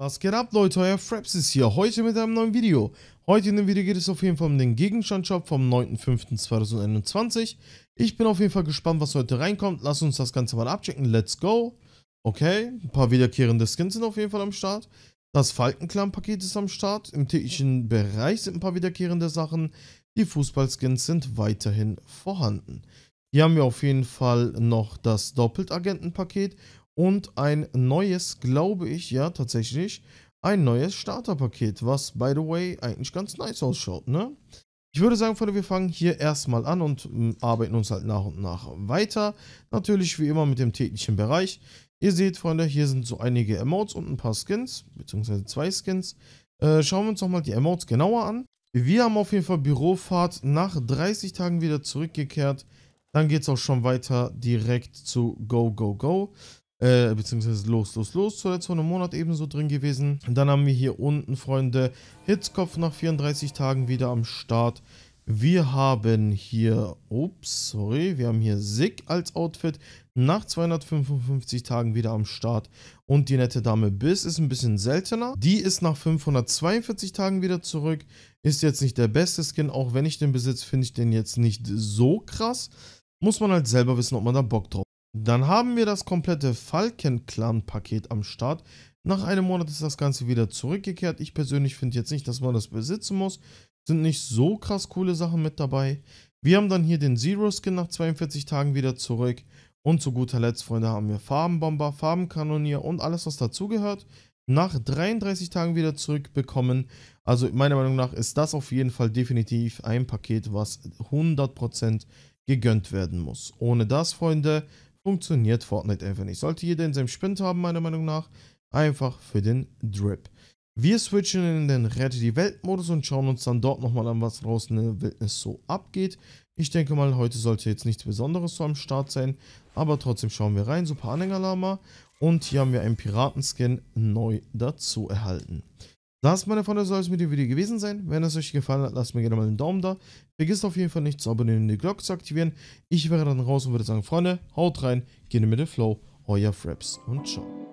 Was geht ab Leute, euer Fraps ist hier, heute mit einem neuen Video. Heute in dem Video geht es auf jeden Fall um den Gegenstandshop vom 9.05.2021. Ich bin auf jeden Fall gespannt, was heute reinkommt. Lass uns das Ganze mal abchecken, let's go. Okay, ein paar wiederkehrende Skins sind auf jeden Fall am Start. Das Falkenclan-Paket ist am Start. Im täglichen Bereich sind ein paar wiederkehrende Sachen. Die Fußballskins sind weiterhin vorhanden. Hier haben wir auf jeden Fall noch das Doppeltagentenpaket und ein neues, glaube ich, ja tatsächlich, ein neues Starterpaket, was, by the way, eigentlich ganz nice ausschaut, ne? Ich würde sagen, Freunde, wir fangen hier erstmal an und mm, arbeiten uns halt nach und nach weiter. Natürlich wie immer mit dem täglichen Bereich. Ihr seht, Freunde, hier sind so einige Emotes und ein paar Skins, beziehungsweise zwei Skins. Äh, schauen wir uns nochmal die Emotes genauer an. Wir haben auf jeden Fall Bürofahrt nach 30 Tagen wieder zurückgekehrt. Dann geht es auch schon weiter direkt zu Go, Go, Go äh, beziehungsweise los, los, los, zuletzt vor einem Monat ebenso drin gewesen. Und dann haben wir hier unten, Freunde, Hitzkopf nach 34 Tagen wieder am Start. Wir haben hier, ups, sorry, wir haben hier Sig als Outfit nach 255 Tagen wieder am Start. Und die nette Dame Biss ist ein bisschen seltener. Die ist nach 542 Tagen wieder zurück. Ist jetzt nicht der beste Skin, auch wenn ich den besitze, finde ich den jetzt nicht so krass. Muss man halt selber wissen, ob man da Bock drauf hat. Dann haben wir das komplette Falken-Clan-Paket am Start. Nach einem Monat ist das Ganze wieder zurückgekehrt. Ich persönlich finde jetzt nicht, dass man das besitzen muss. Sind nicht so krass coole Sachen mit dabei. Wir haben dann hier den Zero-Skin nach 42 Tagen wieder zurück. Und zu guter Letzt, Freunde, haben wir Farbenbomber, Farbenkanonier und alles, was dazugehört, nach 33 Tagen wieder zurückbekommen. Also meiner Meinung nach ist das auf jeden Fall definitiv ein Paket, was 100% gegönnt werden muss. Ohne das, Freunde, funktioniert Fortnite einfach nicht. Sollte jeder in seinem Spind haben, meiner Meinung nach, einfach für den Drip. Wir switchen in den Rette die Welt-Modus und schauen uns dann dort nochmal an, was draußen in der Wildnis so abgeht. Ich denke mal, heute sollte jetzt nichts Besonderes so am Start sein, aber trotzdem schauen wir rein. Super Anhängerlama und hier haben wir einen Piratenskin neu dazu erhalten. Das, meine Freunde, soll es mit dem Video gewesen sein. Wenn es euch gefallen hat, lasst mir gerne mal einen Daumen da. Vergesst auf jeden Fall nicht zu abonnieren und die Glocke zu aktivieren. Ich wäre dann raus und würde sagen, Freunde, haut rein, gerne mit dem Flow. Euer Fraps und ciao.